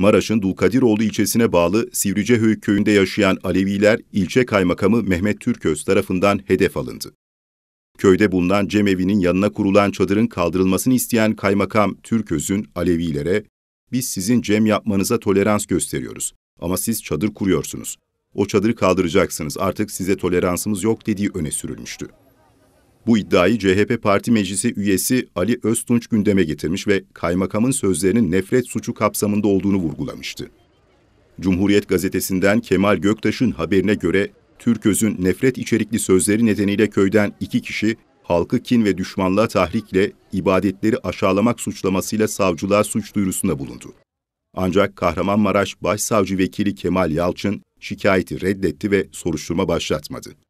Maraş'ın Dulkadiroğlu ilçesine bağlı Sivricehöy köyünde yaşayan Aleviler ilçe kaymakamı Mehmet Türköz tarafından hedef alındı. Köyde bulunan cemevinin yanına kurulan çadırın kaldırılmasını isteyen kaymakam Türköz'ün Alevilere, biz sizin cem yapmanıza tolerans gösteriyoruz ama siz çadır kuruyorsunuz. O çadırı kaldıracaksınız artık size toleransımız yok dediği öne sürülmüştü. Bu iddiayı CHP Parti Meclisi üyesi Ali Öztunç gündeme getirmiş ve kaymakamın sözlerinin nefret suçu kapsamında olduğunu vurgulamıştı. Cumhuriyet gazetesinden Kemal Göktaş'ın haberine göre Türköz'ün nefret içerikli sözleri nedeniyle köyden iki kişi halkı kin ve düşmanlığa tahrikle ibadetleri aşağılamak suçlamasıyla savcılığa suç duyurusunda bulundu. Ancak Kahramanmaraş Başsavcı Vekili Kemal Yalçın şikayeti reddetti ve soruşturma başlatmadı.